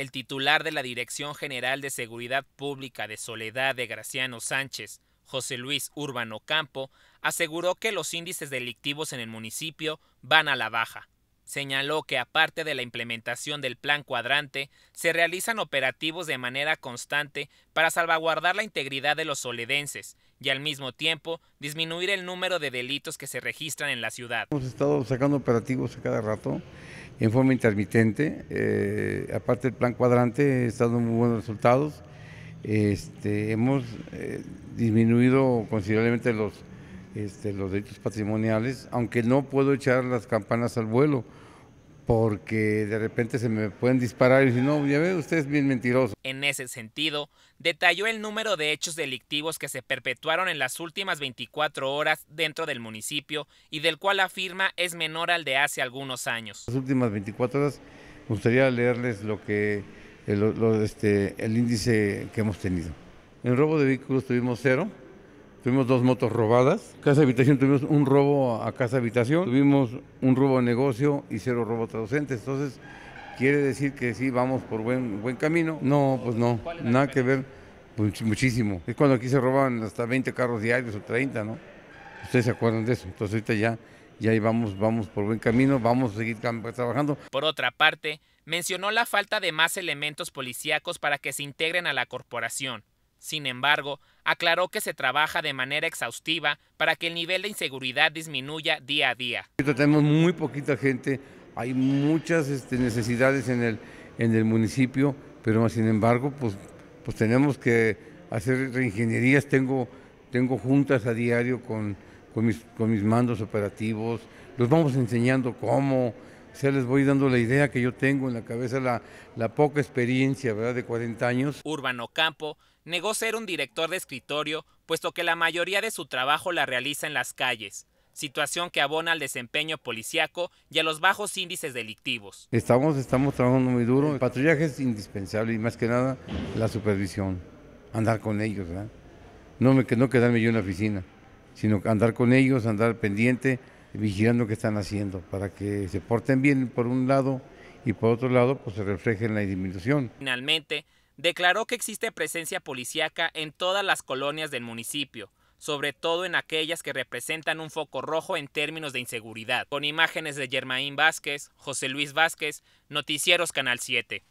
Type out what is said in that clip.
El titular de la Dirección General de Seguridad Pública de Soledad de Graciano Sánchez, José Luis Urbano Campo, aseguró que los índices delictivos en el municipio van a la baja. Señaló que aparte de la implementación del plan cuadrante, se realizan operativos de manera constante para salvaguardar la integridad de los soledenses y al mismo tiempo disminuir el número de delitos que se registran en la ciudad. Hemos estado sacando operativos a cada rato en forma intermitente. Eh, aparte del plan cuadrante, está dando muy buenos resultados. Este, hemos eh, disminuido considerablemente los, este, los delitos patrimoniales, aunque no puedo echar las campanas al vuelo porque de repente se me pueden disparar y si no, ya ve, usted es bien mentiroso. En ese sentido, detalló el número de hechos delictivos que se perpetuaron en las últimas 24 horas dentro del municipio y del cual afirma es menor al de hace algunos años. Las últimas 24 horas, me gustaría leerles lo que el, este, el índice que hemos tenido. En robo de vehículos tuvimos cero, tuvimos dos motos robadas. Casa habitación tuvimos un robo a casa habitación, tuvimos un robo a negocio y cero robo a docentes. Entonces, quiere decir que sí vamos por buen buen camino. No, pues no, nada que ver. Pues, muchísimo. Es cuando aquí se roban hasta 20 carros diarios o 30, ¿no? Ustedes se acuerdan de eso. Entonces ahorita ya ya ahí vamos, vamos por buen camino, vamos a seguir trabajando. Por otra parte, mencionó la falta de más elementos policíacos para que se integren a la corporación. Sin embargo, aclaró que se trabaja de manera exhaustiva para que el nivel de inseguridad disminuya día a día. Tenemos muy poquita gente, hay muchas este, necesidades en el, en el municipio, pero sin embargo, pues, pues tenemos que hacer reingenierías. Tengo, tengo juntas a diario con, con, mis, con mis mandos operativos, los vamos enseñando cómo, se les voy dando la idea que yo tengo en la cabeza, la, poca experiencia, ¿verdad?, de 40 años. Urbano Campo negó ser un director de escritorio, puesto que la mayoría de su trabajo la realiza en las calles, situación que abona al desempeño policiaco y a los bajos índices delictivos. Estamos, estamos trabajando muy duro, el patrullaje es indispensable y más que nada la supervisión, andar con ellos, No, me, no quedarme yo en la oficina, sino andar con ellos, andar pendiente, vigilando qué están haciendo para que se porten bien por un lado y por otro lado pues se refleje en la disminución. Finalmente, declaró que existe presencia policíaca en todas las colonias del municipio, sobre todo en aquellas que representan un foco rojo en términos de inseguridad. Con imágenes de Germaín Vázquez, José Luis Vázquez, Noticieros Canal 7.